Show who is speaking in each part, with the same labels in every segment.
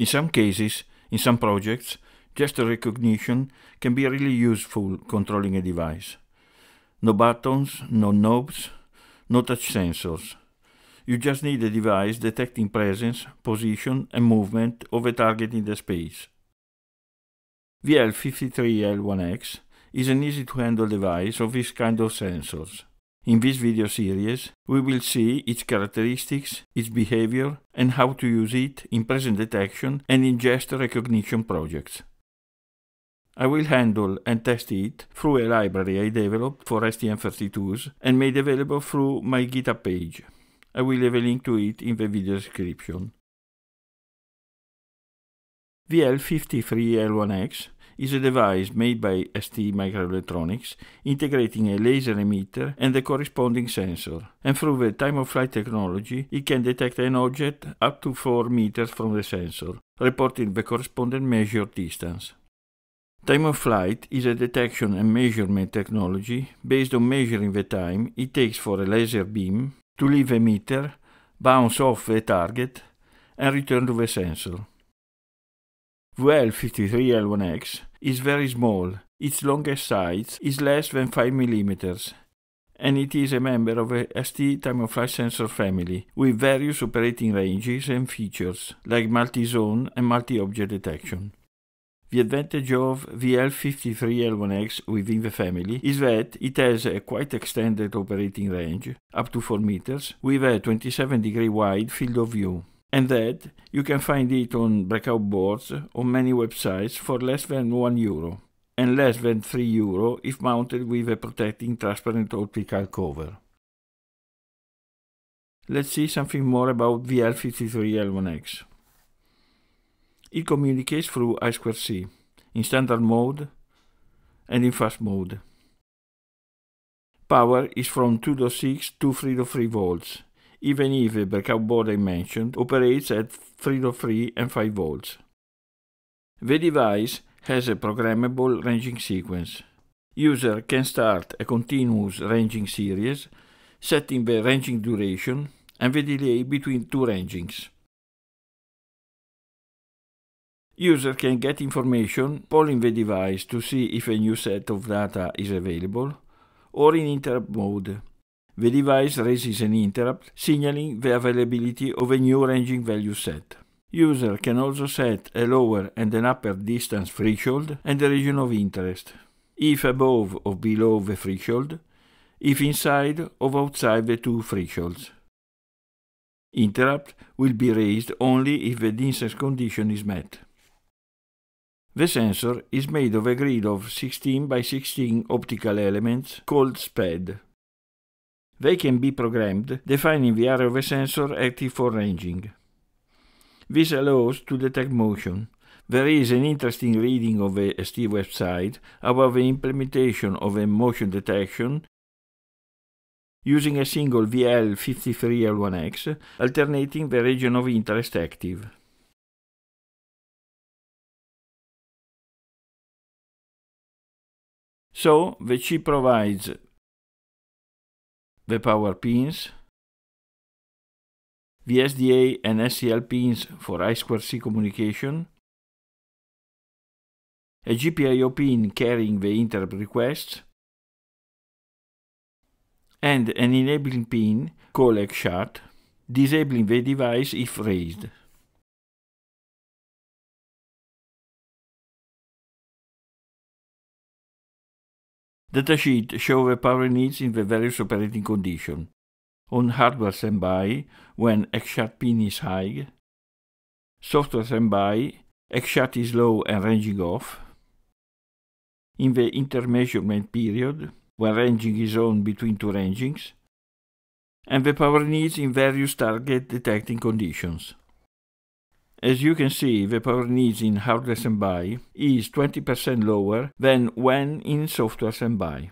Speaker 1: In
Speaker 2: some cases, in some projects, gesture recognition can be really useful controlling a device. No buttons, no knobs, no touch sensors. You just need a device detecting presence, position and movement of a target in the space. VL53L1X is an easy-to-handle device of this kind of sensors. In this video series, we will see its characteristics, its behavior, and how to use it in present detection and in gesture recognition projects. I will handle and test it through a library I developed for STM32s and made available through my GitHub page. I will leave a link to it in the video description. vl 53 l one x is a device made by ST Microelectronics, integrating a laser emitter and the corresponding sensor. And through the time-of-flight technology, it can detect an object up to 4 meters from the sensor, reporting the corresponding measured distance. Time of flight is a detection and measurement technology based on measuring the time it takes for a laser beam to leave a meter, bounce off the target, and return to the sensor. VL53L1X is very small. Its longest size is less than 5 mm, and it is a member of a ST time-of-flight sensor family with various operating ranges and features like multi-zone and multi-object detection. The advantage of the L53L1X within the family is that it has a quite extended operating range, up to 4 meters, with a 27 degree wide field of view, and that you can find it on breakout boards on many websites for less than 1 euro and less than 3 euro if mounted with a protecting transparent optical cover. Let's see something more about the L53L1X. It communicates through I2C in standard mode and in fast mode. Power is from 2.6 to 3.3 volts even if the breakout board I mentioned operates at 303 and 5 volts. The device has a programmable ranging sequence. User can start a continuous ranging series, setting the ranging duration and the delay between two rangings. User can get information polling the device to see if a new set of data is available, or in interrupt mode the device raises an interrupt, signaling the availability of a new ranging value set. User can also set a lower and an upper distance threshold and a region of interest, if above or below the threshold, if inside or outside the two thresholds. Interrupt will be raised only if the distance condition is met. The sensor is made of a grid of 16 by 16 optical elements called SPED. They can be programmed, defining the area of a sensor active for ranging. This allows to detect motion. There is an interesting reading of a ST website about the implementation of a motion detection using a single VL53L1X, alternating the region of interest active. So, the chip provides the power pins, VSDA and SCL pins for I2C communication, a GPIO pin carrying the interrupt
Speaker 1: requests,
Speaker 2: and an enabling pin, called XSHART, disabling the device if raised. Datasheet show the power needs in the various operating conditions. On hardware standby, when XSHAT pin is high, software standby, XSHAT is low and ranging off. In the intermeasurement period, when ranging is on between two rangings, and the power needs in various target detecting conditions. As you can see, the power needs in hardware standby is 20% lower than when in software standby.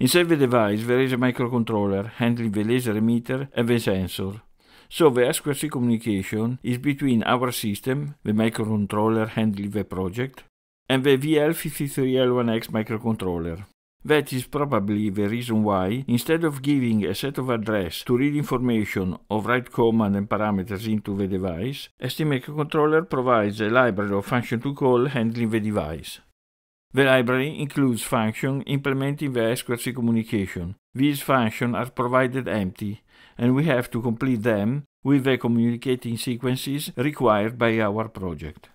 Speaker 2: Inside the device there is a microcontroller handling the laser emitter and the sensor. So the S2C communication is between our system, the microcontroller handling the project, and the VL53L1X microcontroller. That is probably the reason why, instead of giving a set of address to read information or write command and parameters into the device, STMicro controller provides a library of function to call handling the device. The library includes functions implementing the I2C communication. These functions are provided empty, and we have to complete them with the communicating sequences required by our project.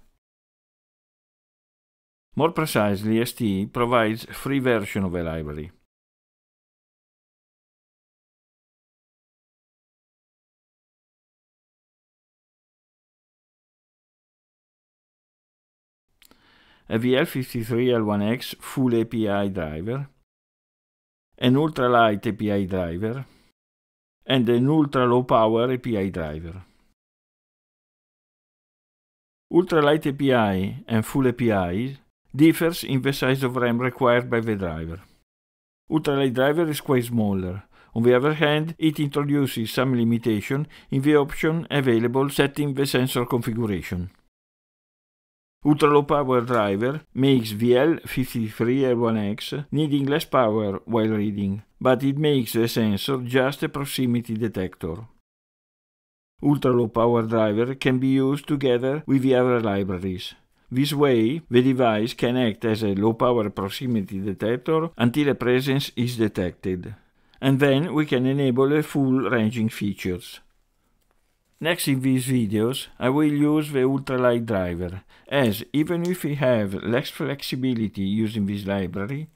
Speaker 2: More precisely, STE provides a free version of a library. a VL53L1X full API driver, an ultralight API driver, and an ultra-low power API driver. Ultralight API and full APIs differs in the size of RAM required by the driver. Ultralight driver is quite smaller. On the other hand, it introduces some limitation in the option available setting the sensor configuration. Ultralow power driver makes the l 53 l one x needing less power while reading, but it makes the sensor just a proximity detector. Ultralow power driver can be used together with the other libraries, this way, the device can act as a low-power proximity detector until a presence is detected. And then we can enable a full ranging features. Next in these videos, I will use the ultralight driver, as even if we have less flexibility using this library,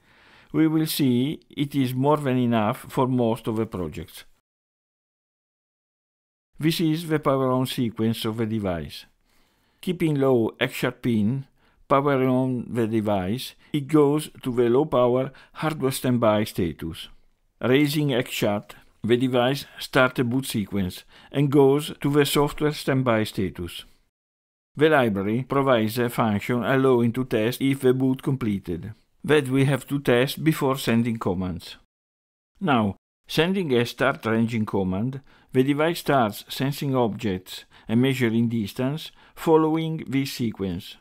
Speaker 2: we will see it is more than enough for most of the projects. This is the power on sequence of the device. Keeping low XSharp pin, powering on the device, it goes to the low power hardware standby status. Raising XSharp, the device starts a boot sequence and goes to the software standby status. The library provides a function allowing to test if the boot completed, that we have to test before sending commands. Now, Sending a start ranging command, the device starts sensing objects and measuring distance following this sequence.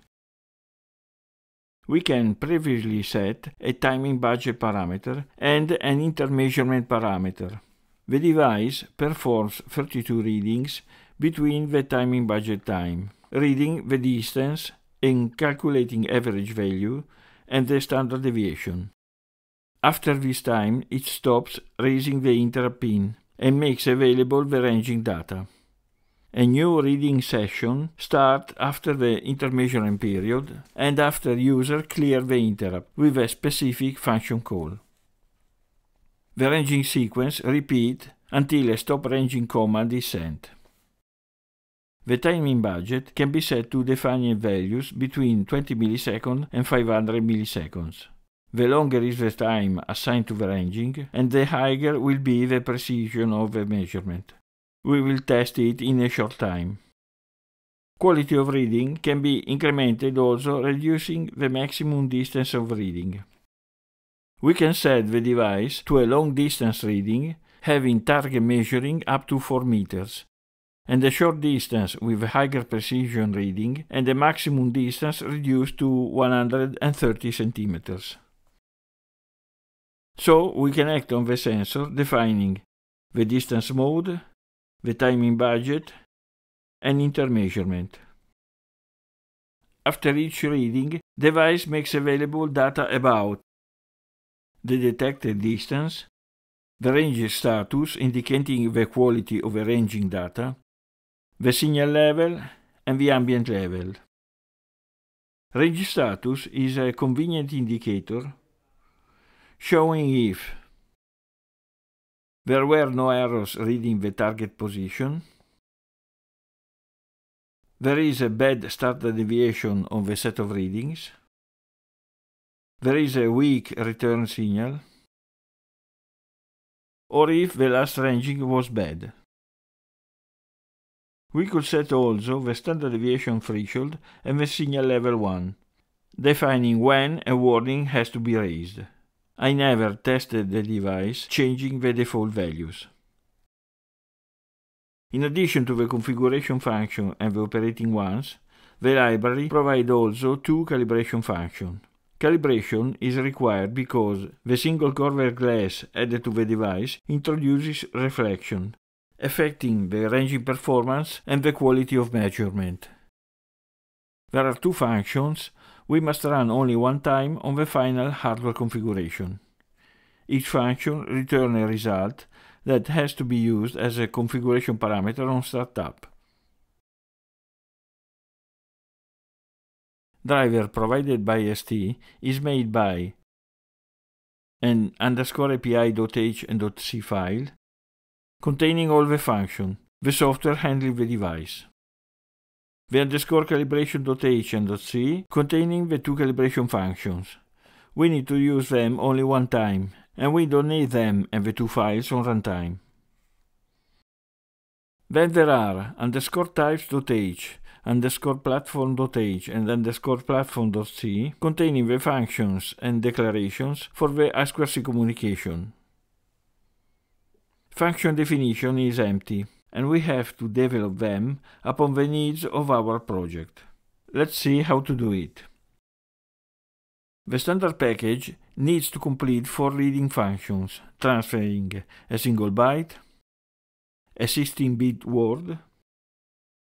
Speaker 2: We can previously set a timing budget parameter and an intermeasurement parameter. The device performs 32 readings between the timing budget time, reading the distance and calculating average value and the standard deviation. After this time, it stops raising the pin and makes available the ranging data. A new reading session starts after the intermeasurement period and after user clear the interrupt with a specific function call. The ranging sequence repeat until a stop ranging command is sent. The timing budget can be set to define values between 20 milliseconds and 500 milliseconds the longer is the time assigned to the ranging, and the higher will be the precision of the measurement. We will test it in a short time. Quality of reading can be incremented also reducing the maximum distance of reading. We can set the device to a long distance reading, having target measuring up to 4 meters, and a short distance with higher precision reading, and a maximum distance reduced to 130 centimeters. So we can act on the sensor defining the distance mode, the timing budget, and intermeasurement. After each reading, device makes available data about the detected distance, the range status indicating the quality of the ranging data, the signal level, and the ambient level. Range status is a convenient indicator showing if there were no errors reading the target position, there is a bad standard deviation on the set of readings, there is a weak return signal, or if the last ranging was bad. We could set also the standard deviation threshold and the signal level 1, defining when a warning has to be raised. I never tested the device changing the default values. In addition to the configuration function and the operating ones, the library provides also two calibration functions. Calibration is required because the single cover glass added to the device introduces reflection, affecting the ranging performance and the quality of measurement. There are two functions we must run only one time on the final hardware configuration. Each function returns a result that has to be used as a configuration parameter on startup. Driver provided by ST is made by an underscore api.h and .c file containing all the function, the software handling the device the underscore calibration.h.c containing the two calibration functions. We need to use them only one time, and we don't need them and the two files on runtime. Then there are underscore types.h, underscore platform.h and underscore platform.c containing the functions and declarations for the I2C communication. Function definition is empty and we have to develop them upon the needs of our project. Let's see how to do it. The standard package needs to complete four reading functions, transferring a single byte, a 16-bit word,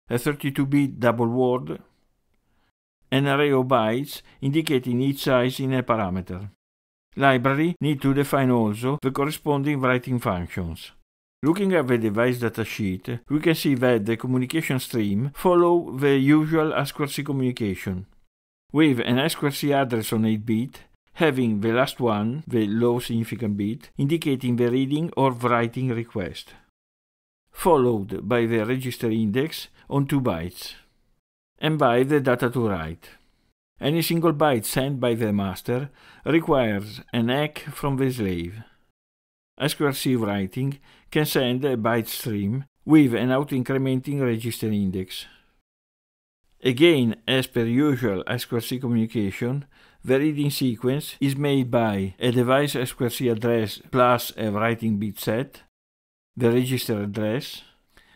Speaker 2: a 32-bit double word, an array of bytes indicating each size in a parameter. Library need to define also the corresponding writing functions. Looking at the device datasheet, we can see that the communication stream follow the usual i 2 c communication, with an i 2 c address on 8-bit having the last one, the low significant bit, indicating the reading or writing request, followed by the register index on 2 bytes, and by the data to write. Any single byte sent by the master requires an ACK from the slave. Asgraph writing can send a byte stream with an auto-incrementing register index. Again, as per usual SQRC communication, the reading sequence is made by a device SQRC address plus a writing bit set, the register address,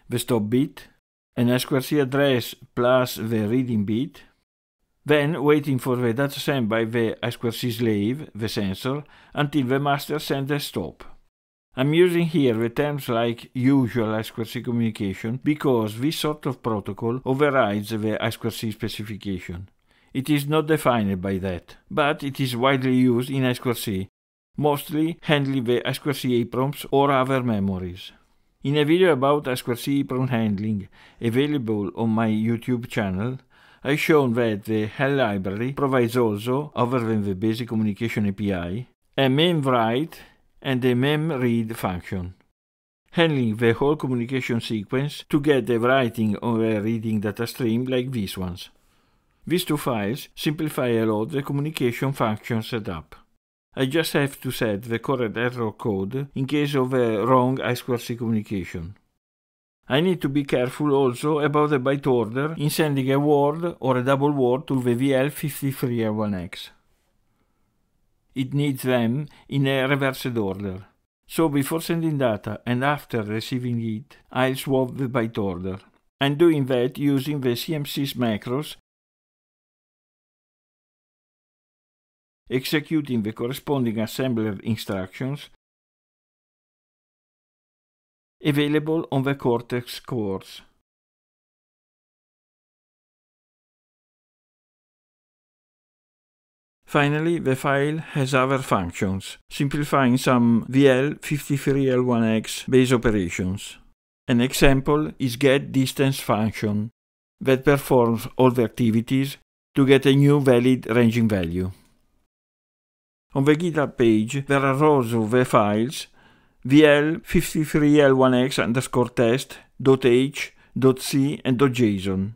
Speaker 2: the stop bit, an SQRC address plus the reading bit, then waiting for the data sent by the SQRC slave, the sensor, until the master sends a stop. I'm using here the terms like usual I2C communication because this sort of protocol overrides the I2C specification. It is not defined by that, but it is widely used in I2C, mostly handling the I2C EEPROMs or other memories. In a video about I2C EEPROM handling available on my YouTube channel, I shown that the HEL library provides also, other than the basic communication API, a main write and a memread function. Handling the whole communication sequence to get the writing or a reading data stream like these ones. These two files simplify a lot the communication function setup. I just have to set the correct error code in case of a wrong I2C communication. I need to be careful also about the byte order in sending a word or a double word to the vl 53 one x it needs them in a reversed order. So before sending data and after receiving it, I'll swap the byte order. I'm doing that using the CMC's macros, executing the corresponding assembler instructions
Speaker 1: available on the Cortex cores.
Speaker 2: Finally, the file has other functions, simplifying some VL53L1X base operations. An example is get distance function that performs all the activities to get a new valid ranging value. On the GitHub page, there are rows of the files vl53l1x underscore test, .h, .c and .json.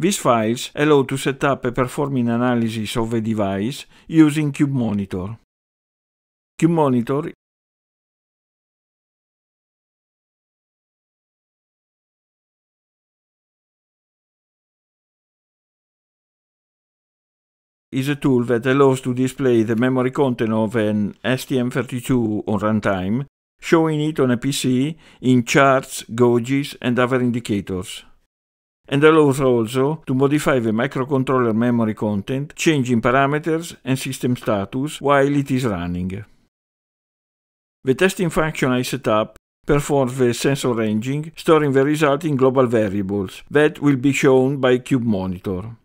Speaker 2: These files allow to set up a performing analysis of a device using CubeMonitor. CubeMonitor is a tool that allows to display the memory content of an STM32 on runtime, showing it on a PC in charts, gauges, and other indicators and allows also to modify the microcontroller memory content, changing parameters and system status while it is running. The testing function I set up performs the sensor ranging, storing the result in global variables that will be shown by Cube Monitor,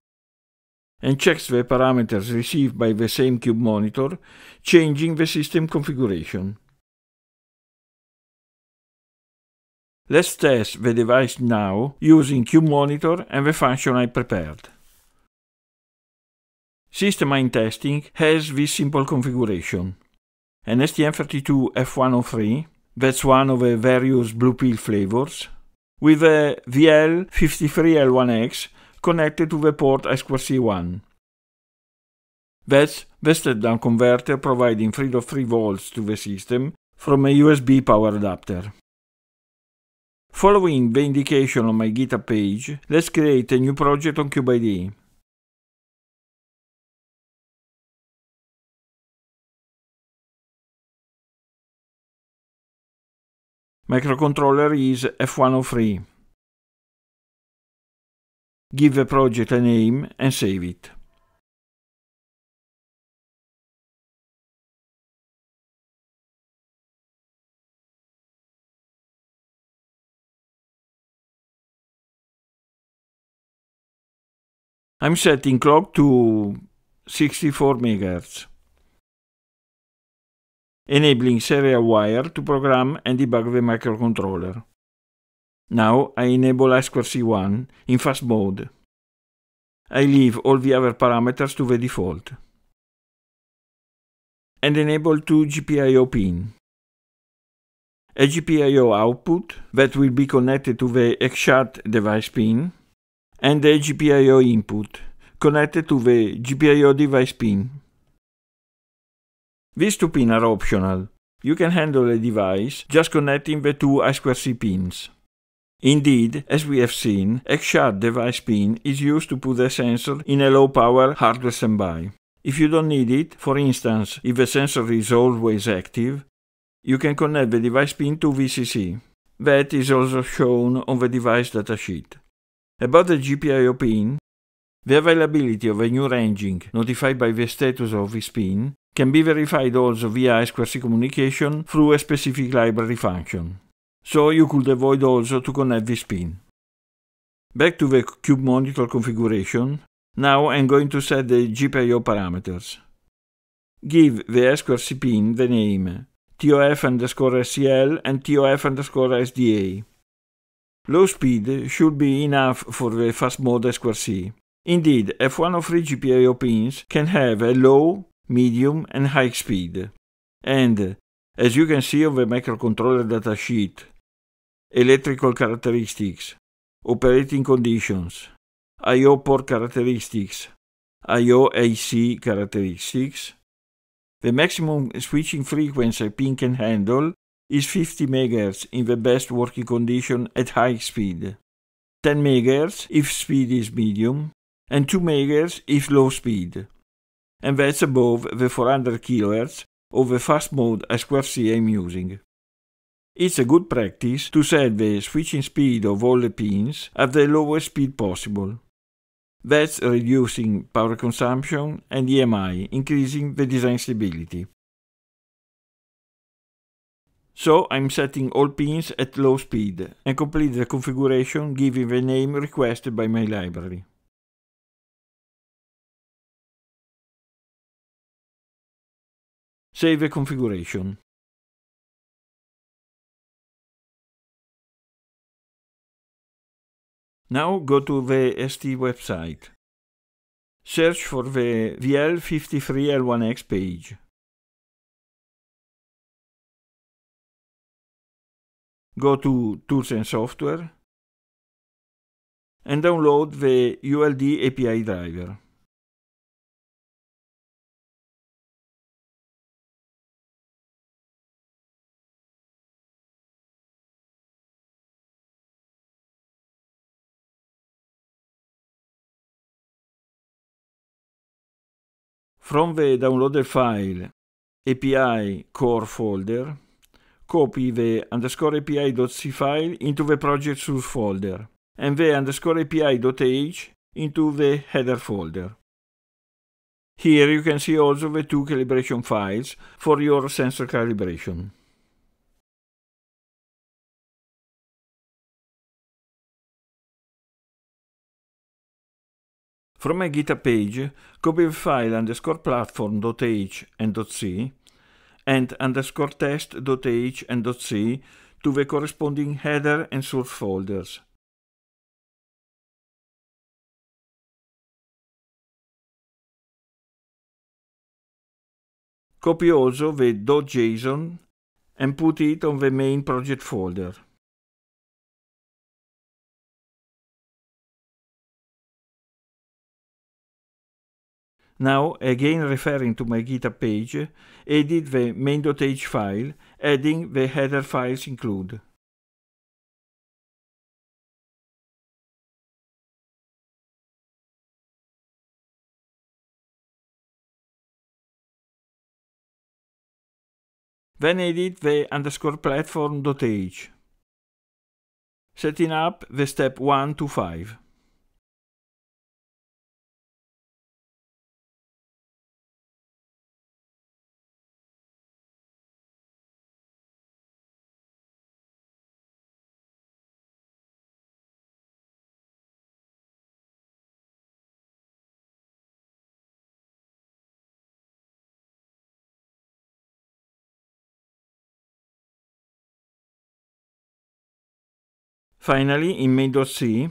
Speaker 2: and checks the parameters received by the same Cube Monitor, changing the system configuration. Let's test the device now using QMonitor and the function I prepared. System I'm testing has this simple configuration. An STM32F103, that's one of the various blue pill flavors, with a VL53L1X connected to the port I2C1. That's the step-down converter providing 3.3 volts to the system from a USB power adapter. Following the indication on my GitHub page, let's create a new project on CubeID.
Speaker 1: Microcontroller is F103. Give the project a name and save it. I'm setting clock
Speaker 2: to 64 MHz, enabling serial wire to program and debug the microcontroller. Now I enable I2C1 in fast mode. I leave all the other parameters to the default. And enable two GPIO pin. A GPIO output that will be connected to the XSHAT device pin and the GPIO input connected to the GPIO device pin. These two pins are optional. You can handle a device just connecting the two I2C pins. Indeed, as we have seen, XSharp device pin is used to put the sensor in a low power hardware standby. If you don't need it, for instance, if the sensor is always active, you can connect the device pin to VCC. That is also shown on the device datasheet. About the GPIO pin, the availability of a new ranging notified by the status of this pin can be verified also via I2C communication through a specific library function. So you could avoid also to connect this pin. Back to the cube monitor configuration, now I'm going to set the GPIO parameters. Give the S2C pin the name TOF underscore SCL and TOF underscore SDA. Low speed should be enough for the fast mode C. Indeed, F103 GPIO pins can have a low, medium and high speed. And, as you can see on the microcontroller datasheet, electrical characteristics, operating conditions, I.O. port characteristics, I.O. AC characteristics, the maximum switching frequency a pin can handle is 50 MHz in the best working condition at high speed, 10 MHz if speed is medium, and 2 MHz if low speed. And that's above the 400 kHz of the fast mode I2C I'm using. It's a good practice to set the switching speed of all the pins at the lowest speed possible. That's reducing power consumption and EMI, increasing the design stability. So I'm setting all pins at low speed and complete the configuration giving the name requested by my library.
Speaker 1: Save the configuration.
Speaker 2: Now go to the ST website. Search for the VL53L1X page.
Speaker 1: Go to Tools and Software and download the ULD API driver.
Speaker 2: From the downloaded file API core folder, copy the underscore api.c file into the project source folder and the underscore api.h into the header folder. Here you can see also the two calibration files for your sensor calibration. From my GitHub page, copy the file underscore platform.h and .c and underscore test.h and .c to the corresponding header and source folders.
Speaker 1: Copy also the .json and put it on the main project folder.
Speaker 2: Now, again referring to my GitHub page, edit the main.h file, adding the header files include.
Speaker 1: Then edit the underscore platform.h, setting up the step 1 to 5. Finally, in main.c,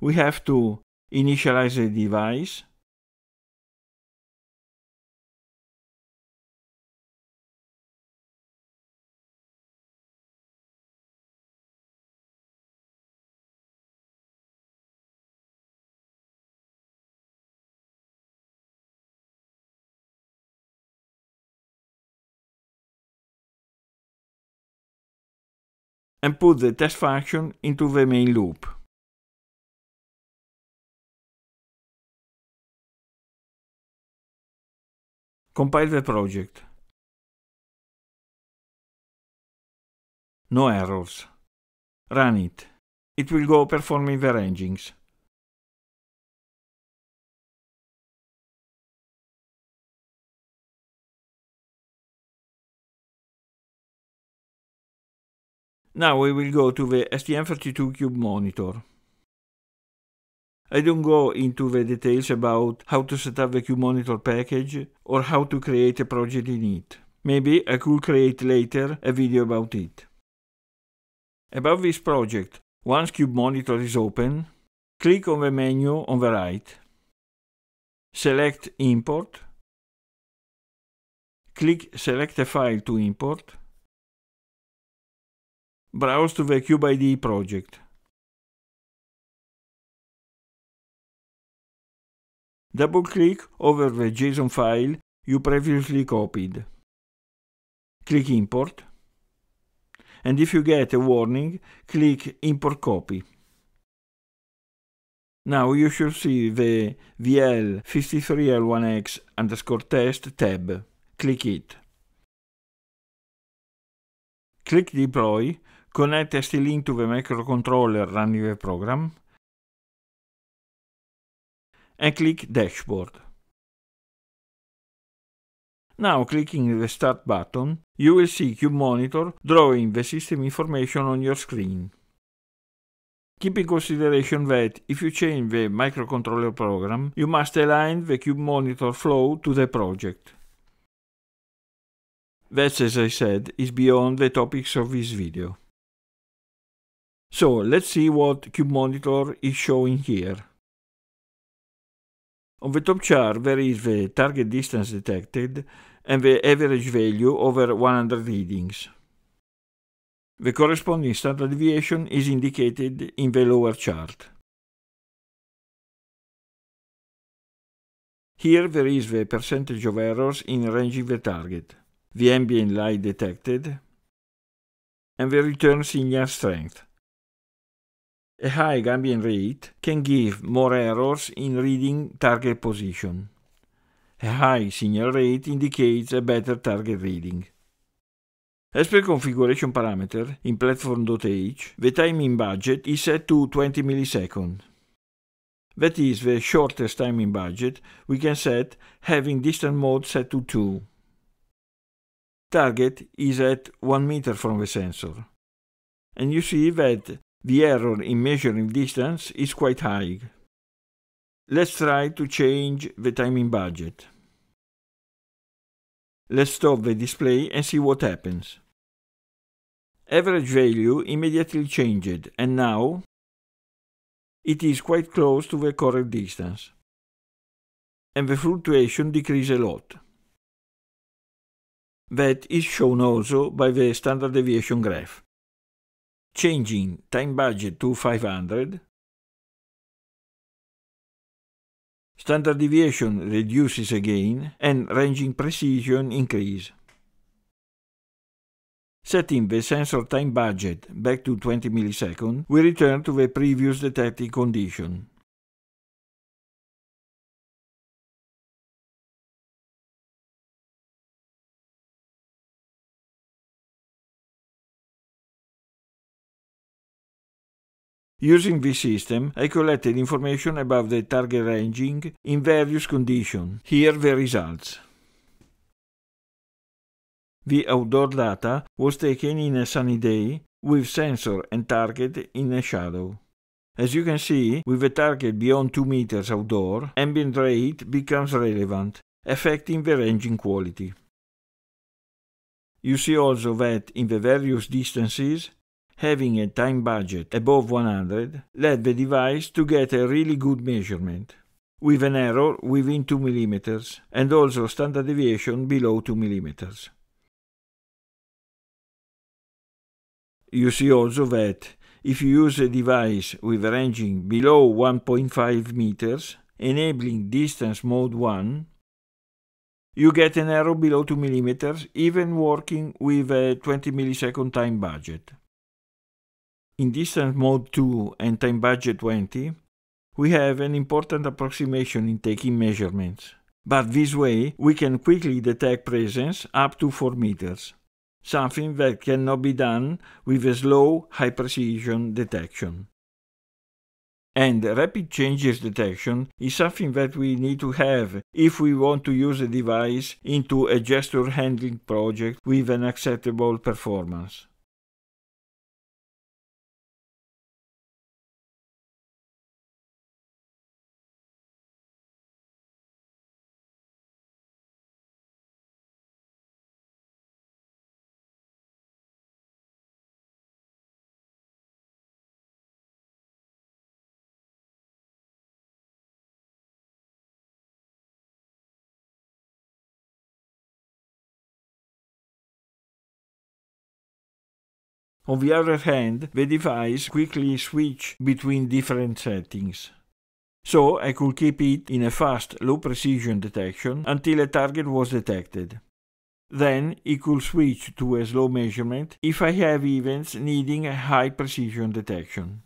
Speaker 1: we have to initialize the device and put the test function into the main loop. Compile the project. No errors. Run it. It will go performing the rangings.
Speaker 2: Now we will go to the STM32Cube monitor. I don't go into the details about how to set up the Cube monitor package or how to create a project in it. Maybe I could create later a video about it. About this project, once Cube Monitor is open, click on the menu on the right. Select Import. Click Select a file to import
Speaker 1: browse to the kubeid project. Double-click
Speaker 2: over the JSON file you previously copied. Click Import. And if you get a warning, click Import Copy. Now you should see the VL53L1X underscore test tab. Click it. Click Deploy connect ST-Link to the microcontroller run the program and click Dashboard. Now clicking the Start button, you will see Cube Monitor drawing the system information on your screen. Keep in consideration that if you change the microcontroller program, you must align the Cube Monitor flow to the project. That, as I said, is beyond the topics of this video. So let's see what CubeMonitor is showing here. On the top chart there is the target distance detected and the average value over 100 readings. The corresponding standard deviation is indicated in the lower
Speaker 1: chart. Here
Speaker 2: there is the percentage of errors in ranging the target, the ambient light detected, and the return signal strength. A high Gambian rate can give more errors in reading target position. A high signal rate indicates a better target reading. As per configuration parameter in platform.h, the time in budget is set to 20 milliseconds. That is the shortest time in budget we can set having distance mode set to 2. Target is at 1 meter from the sensor. And you see that the error in measuring distance is quite high. Let's try to change the timing budget. Let's stop the display and see what happens. Average value immediately changed and now it is quite close to the correct distance. And the fluctuation decreases a lot. That is shown also by the standard deviation graph changing time budget to 500.
Speaker 1: Standard deviation reduces
Speaker 2: again and ranging precision increase. Setting the sensor time budget back to 20 milliseconds, we return to the previous detecting condition. Using this system, I collected information about the target ranging in various conditions. Here the results. The outdoor data was taken in a sunny day with sensor and target in a shadow. As you can see, with a target beyond 2 meters outdoor, ambient rate becomes relevant, affecting the ranging quality. You see also that in the various distances, having a time budget above 100 led the device to get a really good measurement, with an error within 2 mm and also standard deviation below 2 mm. You see also that if you use a device with a ranging below 1.5 meters, enabling distance mode 1, you get an error below 2 mm even working with a 20 millisecond time budget. In distance mode 2 and time budget 20, we have an important approximation in taking measurements. But this way, we can quickly detect presence up to 4 meters, something that cannot be done with a slow, high-precision detection. And rapid changes detection is something that we need to have if we want to use a device into a gesture handling project with an acceptable performance. On the other hand, the device quickly switch between different settings. So I could keep it in a fast, low precision detection until a target was detected. Then it could switch to a slow measurement if I have events needing a high precision detection.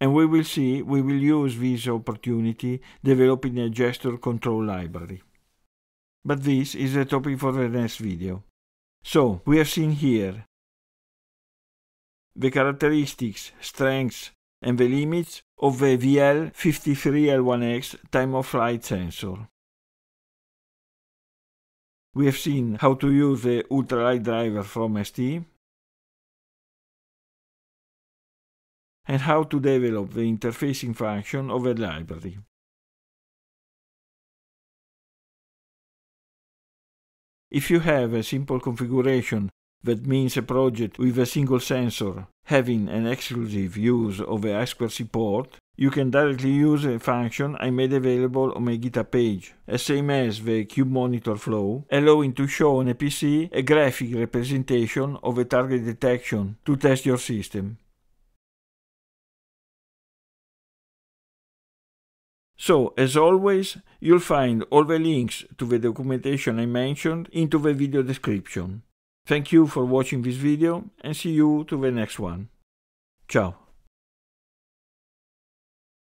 Speaker 2: And we will see, we will use this opportunity developing a gesture control library. But this is a topic for the next video. So, we have seen here the characteristics, strengths, and the limits of the VL53L1X time-of-flight sensor. We have seen how to use the ultralight driver
Speaker 1: from ST, and how to develop the interfacing function of a library.
Speaker 2: If you have a simple configuration that means a project with a single sensor having an exclusive use of a I2C port, you can directly use a function I made available on my GitHub page, the same as the cube monitor flow, allowing to show on a PC a graphic representation of a target detection to test your system. So, as always, you'll find all the links to the documentation I mentioned into the video description. Thank you for watching this video and see you to the next one. Ciao!